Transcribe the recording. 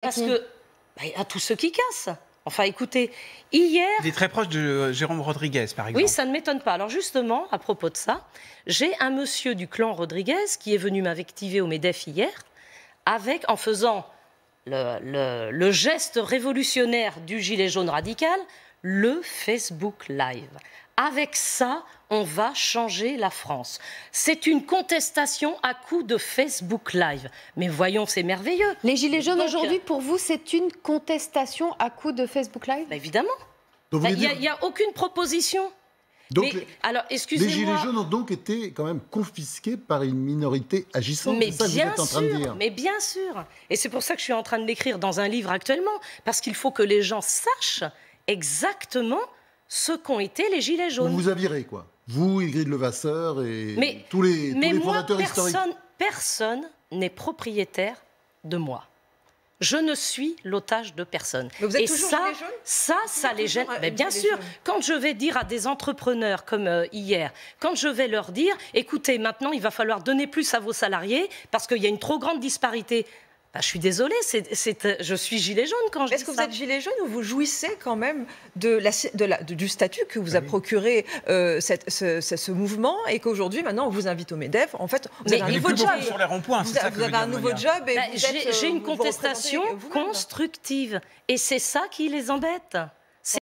Parce que à bah, tous ceux qui cassent. Enfin, écoutez, hier. Il est très proche de euh, Jérôme Rodriguez, par exemple. Oui, ça ne m'étonne pas. Alors, justement, à propos de ça, j'ai un monsieur du clan Rodriguez qui est venu m'invectiver au MEDEF hier, avec, en faisant le, le, geste révolutionnaire du gilet jaune radical, le Facebook Live. Avec ça, on va changer la France. C'est une contestation à coup de Facebook Live. Mais voyons, c'est merveilleux. Les Gilets jaunes aujourd'hui, pour vous, c'est une contestation à coup de Facebook Live bah, Évidemment. Bah, il n'y a, aucune proposition. Donc, les, alors, les gilets jaunes ont donc été quand même confisqués par une minorité agissante. mais bien sûr. Et c'est pour ça que je suis en train de l'écrire dans un livre actuellement, parce qu'il faut que les gens sachent exactement ce qu'ont été les Gilets jaunes. Vous vous avirez, quoi. Vous, Ingrid Levasseur et tous les, mais fondateurs personne, Personne n'est propriétaire de moi. Je ne suis l'otage de personne. Vous et ça, ça, ça, les gêne. Euh, mais bien sûr, quand je vais dire à des entrepreneurs comme euh, hier, quand je vais leur dire, écoutez, maintenant, il va falloir donner plus à vos salariés parce qu'il y a une trop grande disparité bah, je suis désolée, c'est, euh, je suis gilet jaune quand je Est-ce que vous êtes gilet jaune ou vous jouissez quand même de la, de la, du statut que vous a procuré euh, cette, ce, mouvement et qu'aujourd'hui, maintenant, on vous invite au MEDEF En fait, vous avez un nouveau job. vous, avez un nouveau job et bah, j'ai, euh, une contestation constructive et c'est ça qui les embête.